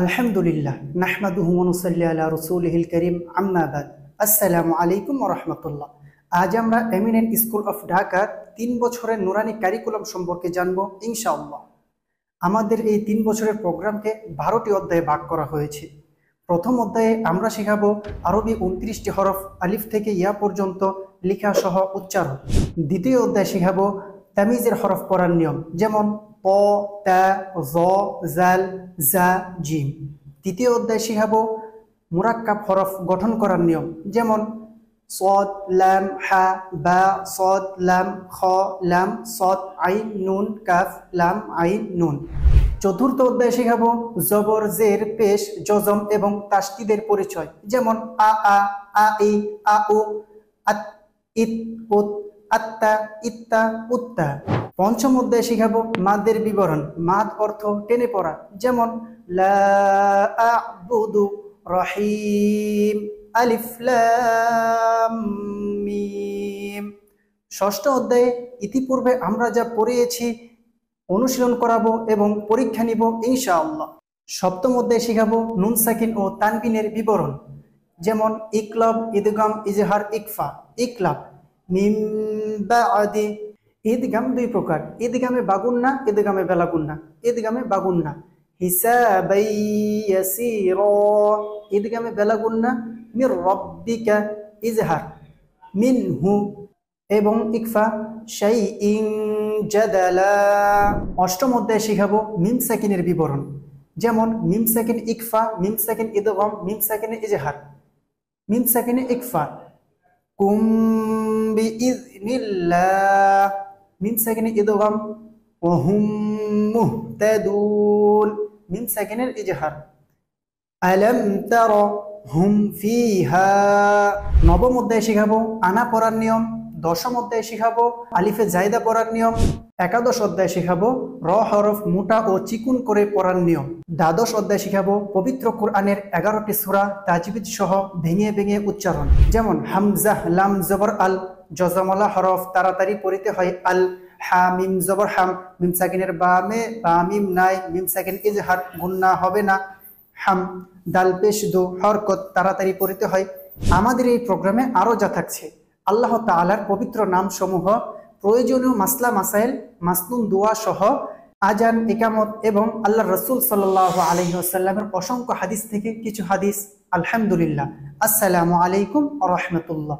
আলহামদুলিল্লাহ নাহমাদুহমন সাল্লি আল্লাহ রসুলহিল করিম আম্মাবাদ আসসালামু আলাইকুম রহমতুল্লাহ আজ আমরা এমিনেন্ট স্কুল অফ ঢাকার তিন বছরের নুরানি কারিকুলাম সম্পর্কে জানব ইনশাআল্লাহ আমাদের এই তিন বছরের প্রোগ্রামকে বারোটি অধ্যায়ে ভাগ করা হয়েছে প্রথম অধ্যায়ে আমরা শেখাব আরবি উনত্রিশটি হরফ আলিফ থেকে ইয়া পর্যন্ত লেখা সহ উচ্চারণ দ্বিতীয় অধ্যায়ে শেখাব তামিজের হরফ পড়ার নিয়ম যেমন ও তা জ জাল জা জিম তৃতীয় অধ্যায় শিখাব মুরাক্কাব হরফ গঠন করার নিয়ম যেমন সদ ল্যাম হা বা সদ ল্যাম খ লাম সদ আই নুন কাফ লাম আইন নুন চতুর্থ অধ্যায় শিখাব জবর জের পেশ জজম এবং তাস্তিদের পরিচয় যেমন আ আ আ ই আ উ আত ইত উত আত্তা ইত্তা উত্তা পঞ্চম অধ্যায়ে শিখাবো মাদের বিবরণ মাদ অর্থ টেনে পড়া যেমন রহিম ষষ্ঠ অধ্যায়ে ইতিপূর্বে আমরা যা পড়িয়েছি অনুশীলন করাবো এবং পরীক্ষা নিব ইনশাআল্লাহ সপ্তম অধ্যায়ে শিখাবো নুনসাকিন ও তানবিনের বিবরণ যেমন ইকলব ইদগাম ইজহার ইকফা ইকলাব ইদগাম দুই প্রকার ইদগামে না ইদগামে বেলাগুন্না ইদগামে বাগুন না ইদগামে বেলাগুন বেলাগুন্না মির রব্বিকা ইজহার মিনহু এবং ইকফা শাই ইং জাদালা অষ্টম অধ্যায়ে শিখাবো মিম সাকিনের বিবরণ যেমন মিম সাকিন ইকফা মিম সাকিন ইদগম মিম সাকিনে ইজহার মিম সাকিনে ইকফা কুম বিইজনিল্লাহ من ساكن الإدغام وهم مهتدون মিন ساكن الإجهار ألم তার হুম فيها نبم الدائي شيخابو আনা পড়ার নিয়ম দশম অধ্যায় শিখাবো আলিফে জায়দা পড়ার নিয়ম একাদশ অধ্যায় শিখাবো র হরফ মোটা ও চিকুন করে পড়ার নিয়ম দ্বাদশ অধ্যায় শিখাবো পবিত্র কোরআনের এগারোটি সুরা তাজবিদ সহ ভেঙে ভেঙে উচ্চারণ যেমন হামজাহ লাম জবর আল জজমলা হরফ তাড়াতাড়ি পড়িতে হয় আল হা মিম জবর হাম মিম সাকিনের বামে বা মিম নাই মিম সাকিনকে যে হাট গুন্না হবে না হাম দাল পেশ দো হরকত তাড়াতাড়ি পড়িতে হয় আমাদের এই প্রোগ্রামে আরও যা থাকছে আল্লাহ তালার পবিত্র নামসমূহ প্রয়োজনীয় মাসলা মাসাইল মাসনুন দোয়া সহ আজান একামত এবং আল্লাহ রসুল সাল্লাহ আসাল্লামের অসংখ্য হাদিস থেকে কিছু হাদিস আলহামদুলিল্লাহ আসসালামু আলাইকুম রহমতুল্লাহ